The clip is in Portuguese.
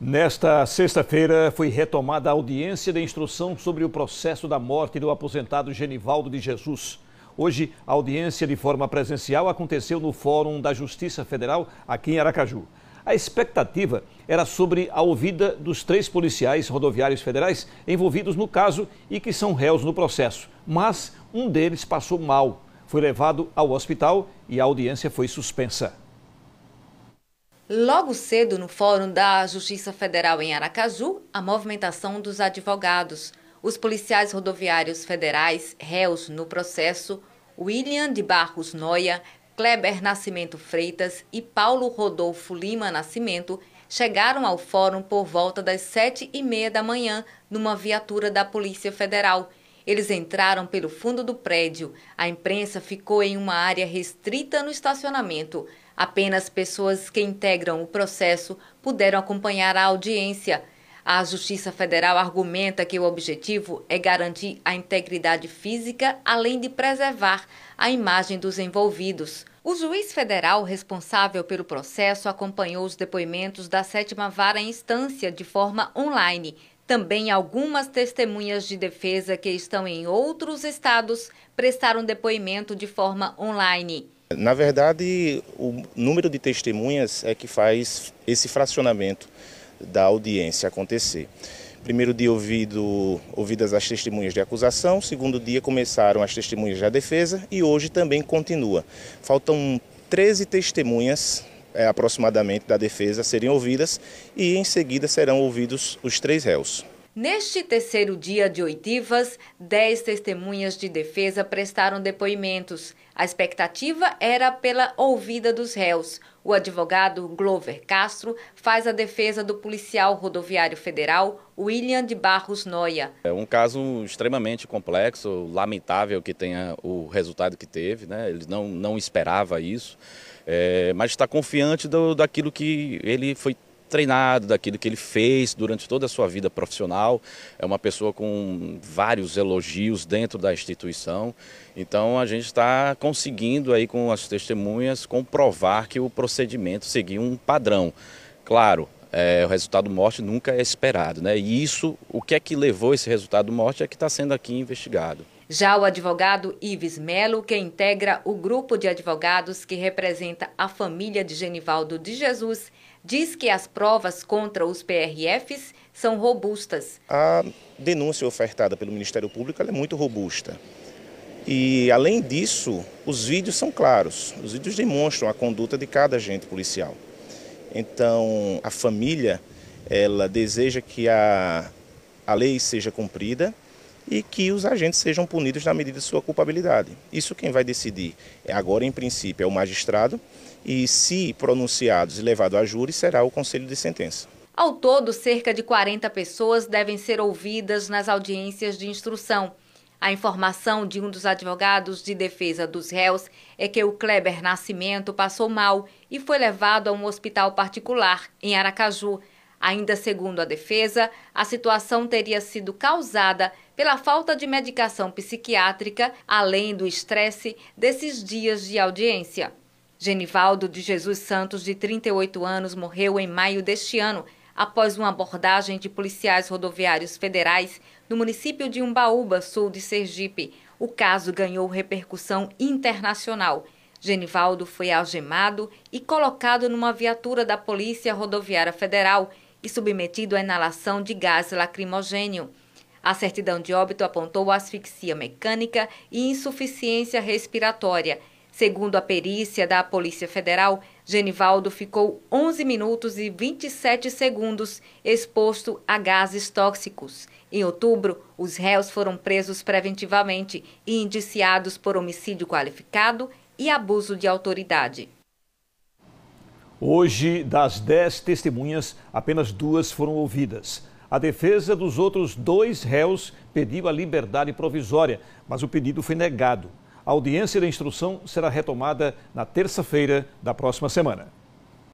Nesta sexta-feira foi retomada a audiência de instrução sobre o processo da morte do aposentado Genivaldo de Jesus. Hoje, a audiência de forma presencial aconteceu no Fórum da Justiça Federal, aqui em Aracaju. A expectativa era sobre a ouvida dos três policiais rodoviários federais envolvidos no caso e que são réus no processo. Mas um deles passou mal, foi levado ao hospital e a audiência foi suspensa. Logo cedo, no Fórum da Justiça Federal em Aracaju, a movimentação dos advogados. Os policiais rodoviários federais réus no processo, William de Barros Noia, Kleber Nascimento Freitas e Paulo Rodolfo Lima Nascimento, chegaram ao fórum por volta das sete e meia da manhã numa viatura da Polícia Federal. Eles entraram pelo fundo do prédio. A imprensa ficou em uma área restrita no estacionamento. Apenas pessoas que integram o processo puderam acompanhar a audiência. A Justiça Federal argumenta que o objetivo é garantir a integridade física, além de preservar a imagem dos envolvidos. O juiz federal responsável pelo processo acompanhou os depoimentos da sétima vara em instância de forma online. Também algumas testemunhas de defesa que estão em outros estados prestaram depoimento de forma online. Na verdade, o número de testemunhas é que faz esse fracionamento da audiência acontecer. Primeiro dia ouvido, ouvidas as testemunhas de acusação, segundo dia começaram as testemunhas da defesa e hoje também continua. Faltam 13 testemunhas é, aproximadamente da defesa serem ouvidas e em seguida serão ouvidos os três réus. Neste terceiro dia de oitivas, dez testemunhas de defesa prestaram depoimentos. A expectativa era pela ouvida dos réus. O advogado Glover Castro faz a defesa do policial rodoviário federal William de Barros Noia. É um caso extremamente complexo, lamentável que tenha o resultado que teve, né? ele não, não esperava isso, é, mas está confiante do, daquilo que ele foi treinado, daquilo que ele fez durante toda a sua vida profissional. É uma pessoa com vários elogios dentro da instituição. Então a gente está conseguindo aí com as testemunhas comprovar que o procedimento seguiu um padrão. Claro, é, o resultado morte nunca é esperado, né? E isso, o que é que levou esse resultado morte é que está sendo aqui investigado. Já o advogado Ives Melo, que integra o grupo de advogados que representa a família de Genivaldo de Jesus, diz que as provas contra os PRFs são robustas. A denúncia ofertada pelo Ministério Público é muito robusta. E, além disso, os vídeos são claros. Os vídeos demonstram a conduta de cada agente policial. Então, a família, ela deseja que a, a lei seja cumprida, e que os agentes sejam punidos na medida de sua culpabilidade. Isso quem vai decidir é agora, em princípio, é o magistrado e, se pronunciados e levado a júri, será o conselho de sentença. Ao todo, cerca de 40 pessoas devem ser ouvidas nas audiências de instrução. A informação de um dos advogados de defesa dos réus é que o Kleber Nascimento passou mal e foi levado a um hospital particular em Aracaju. Ainda segundo a defesa, a situação teria sido causada pela falta de medicação psiquiátrica, além do estresse desses dias de audiência. Genivaldo de Jesus Santos, de 38 anos, morreu em maio deste ano após uma abordagem de policiais rodoviários federais no município de Umbaúba, sul de Sergipe. O caso ganhou repercussão internacional. Genivaldo foi algemado e colocado numa viatura da Polícia Rodoviária Federal e submetido à inalação de gás lacrimogênio. A certidão de óbito apontou asfixia mecânica e insuficiência respiratória. Segundo a perícia da Polícia Federal, Genivaldo ficou 11 minutos e 27 segundos exposto a gases tóxicos. Em outubro, os réus foram presos preventivamente e indiciados por homicídio qualificado e abuso de autoridade. Hoje, das dez testemunhas, apenas duas foram ouvidas. A defesa dos outros dois réus pediu a liberdade provisória, mas o pedido foi negado. A audiência da instrução será retomada na terça-feira da próxima semana.